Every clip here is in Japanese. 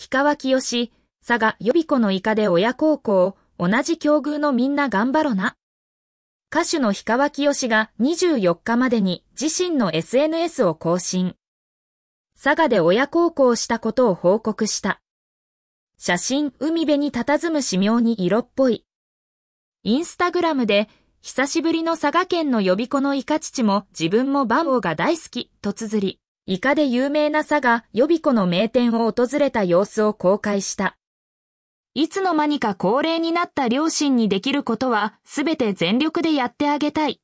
氷川きよし、佐賀予備校のイカで親孝行、同じ境遇のみんな頑張ろな。歌手の氷川きよしが24日までに自身の SNS を更新。佐賀で親孝行したことを報告した。写真海辺に佇む市名に色っぽい。インスタグラムで、久しぶりの佐賀県の予備校のイカ父も自分もバンオが大好き、と綴り。イカで有名な佐賀予備校の名店を訪れた様子を公開した。いつの間にか高齢になった両親にできることは全て全力でやってあげたい。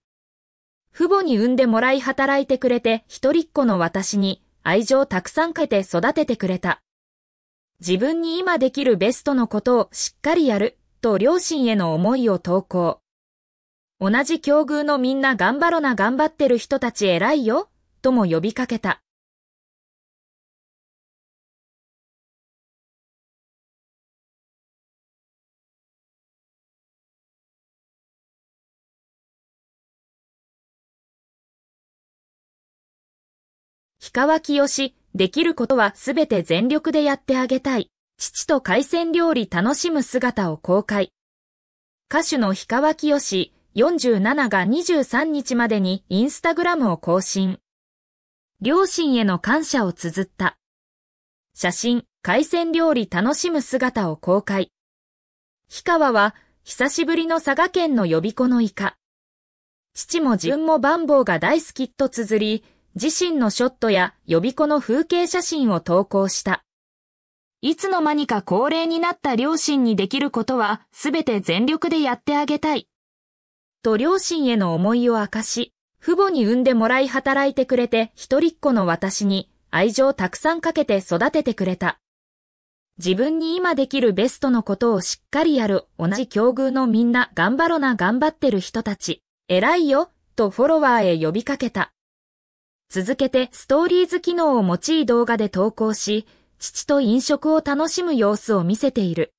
父母に産んでもらい働いてくれて一人っ子の私に愛情をたくさんかけて育ててくれた。自分に今できるベストのことをしっかりやると両親への思いを投稿。同じ境遇のみんな頑張ろな頑張ってる人たち偉いよとも呼びかけた。川きよし、できることはすべて全力でやってあげたい。父と海鮮料理楽しむ姿を公開。歌手の氷川きよし47が23日までにインスタグラムを更新。両親への感謝を綴った。写真、海鮮料理楽しむ姿を公開。氷川は、久しぶりの佐賀県の予備子のイカ。父も自分も万ンが大好きと綴り、自身のショットや予備子の風景写真を投稿した。いつの間にか高齢になった両親にできることは全て全力でやってあげたい。と両親への思いを明かし、父母に産んでもらい働いてくれて一人っ子の私に愛情たくさんかけて育ててくれた。自分に今できるベストのことをしっかりやる同じ境遇のみんな頑張ろな頑張ってる人たち、偉いよ、とフォロワーへ呼びかけた。続けてストーリーズ機能を用い動画で投稿し、父と飲食を楽しむ様子を見せている。